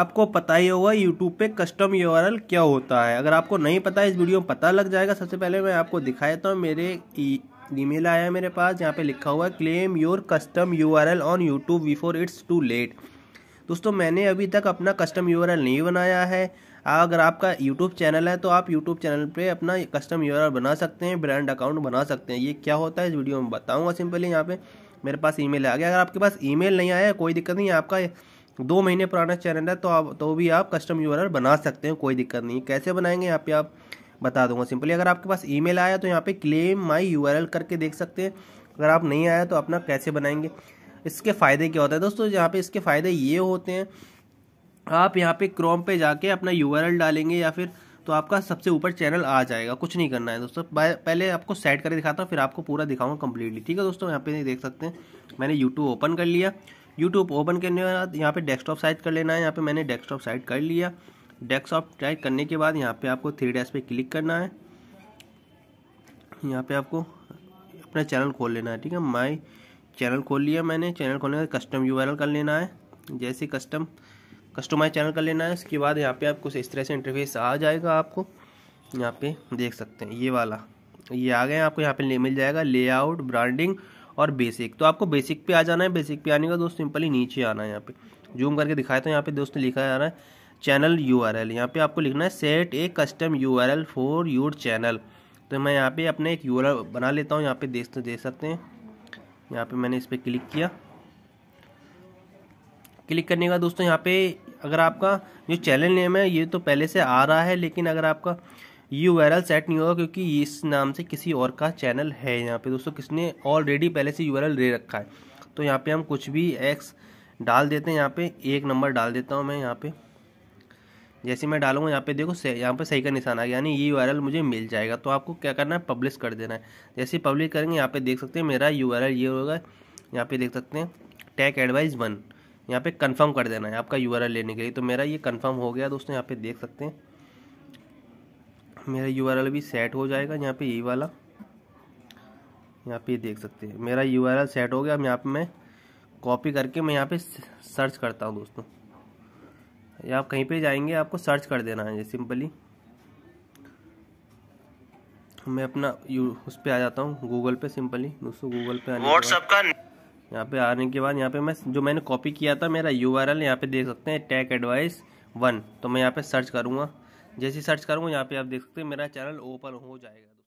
आपको पता ही होगा यूट्यूब पे कस्टम यू क्या होता है अगर आपको नहीं पता इस वीडियो में पता लग जाएगा सबसे पहले मैं आपको दिखा देता तो हूँ मेरे ईमेल आया है मेरे पास यहाँ पे लिखा हुआ है claim your custom U on YouTube before it's too late दोस्तों मैंने अभी तक अपना कस्टम यू नहीं बनाया है अगर आपका यूट्यूब चैनल है तो आप यूट्यूब चैनल पे अपना कस्टम यू बना सकते हैं ब्रांड अकाउंट बना सकते हैं ये क्या होता है इस वीडियो में बताऊँगा सिंपली यहाँ पर मेरे पास ई आ गया अगर आपके पास ई नहीं आया कोई दिक्कत नहीं आपका दो महीने पुराना चैनल है तो आप तो भी आप कस्टम यू बना सकते हैं कोई दिक्कत नहीं कैसे बनाएंगे यहाँ पे आप बता दूंगा सिंपली अगर आपके पास ई आया तो यहाँ पे क्लेम माई यू करके देख सकते हैं अगर आप नहीं आया तो अपना कैसे बनाएंगे इसके फ़ायदे क्या होते हैं दोस्तों यहाँ पे इसके फ़ायदे ये होते हैं आप यहाँ पे क्रोम पे जाके अपना यू डालेंगे या फिर तो आपका सबसे ऊपर चैनल आ जाएगा कुछ नहीं करना है दोस्तों पहले आपको सेट करके दिखाता हूँ फिर आपको पूरा दिखाऊंगा कम्प्लीटली ठीक है दोस्तों यहाँ पे नहीं देख सकते हैं मैंने यूट्यूब ओपन कर लिया यूट्यूब ओपन करने के बाद यहाँ पे डेस्कटॉप साइड कर लेना है यहाँ पे मैंने डेस्कटॉप साइड कर लिया डेस्कटॉप साइड करने के बाद यहाँ पे आपको थ्री डैश पे क्लिक करना है यहाँ पे आपको अपना चैनल खोल लेना है ठीक है माई चैनल खोल लिया मैंने चैनल खोलने के बाद कस्टम यू कर लेना है जैसे कस्टम कस्टमाइज चैनल कर लेना है उसके बाद यहाँ पे आपको इस तरह से इंटरफेस आ जाएगा आपको यहाँ पे देख सकते हैं ये वाला ये आ गए आपको यहाँ पर मिल जाएगा लेआउट ब्रांडिंग और बेसिक तो आपको बेसिक पे आ जाना है बेसिक पे आने का दोस्त सिंपली नीचे आना है यहाँ पे जूम करके दिखाया था तो यहाँ पे दोस्तों लिखा जा रहा है चैनल यू आर एल यहाँ पे आपको लिखना है set a custom U R L for your channel तो मैं यहाँ पे अपने एक यू आर एल बना लेता हूँ यहाँ पे देख तो देख सकते हैं यहाँ पे मैंने इस पर क्लिक किया क्लिक करने का दोस्तों यहाँ पे अगर आपका जो चैनल नेम है ये तो पहले से आ रहा है लेकिन अगर आपका यू वायरल सेट नहीं होगा क्योंकि इस नाम से किसी और का चैनल है यहाँ पे दोस्तों किसने ऑलरेडी पहले से यू दे रखा है तो यहाँ पे हम कुछ भी एक्स डाल देते हैं यहाँ पे एक नंबर डाल देता हूँ मैं यहाँ पे जैसे मैं डालूंगा यहाँ पे देखो यहाँ पे सही का निशान आ गया यानी ये यू मुझे मिल जाएगा तो आपको क्या करना है पब्लिश कर देना है जैसे पब्लिश करेंगे यहाँ पे देख सकते हैं मेरा यू ये होगा यहाँ पे देख सकते हैं टैक एडवाइस वन यहाँ पे कंफर्म कर देना है आपका यू लेने के लिए तो मेरा ये कंफर्म हो गया दोस्तों यहाँ पे देख सकते हैं मेरा यू भी सेट हो जाएगा यहाँ पे ये वाला यहाँ पे देख सकते हैं मेरा यू सेट हो गया अब यहाँ पे मैं कॉपी करके मैं यहाँ पे सर्च करता हूँ दोस्तों या आप कहीं पे जाएंगे आपको सर्च कर देना है ये सिंपली मैं अपना यू उस पर आ जाता हूँ गूगल पे सिंपली दोस्तों गूगल पे व्हाट्सअप का यहाँ पे आने के बाद यहाँ पे मैं जो मैंने कॉपी किया था मेरा यू आर एल यहाँ पे देख सकते हैं टैक एडवाइस वन तो मैं यहाँ पे सर्च करूँगा जैसे सर्च करूँगा यहाँ पे आप देख सकते हैं मेरा चैनल ओपन हो जाएगा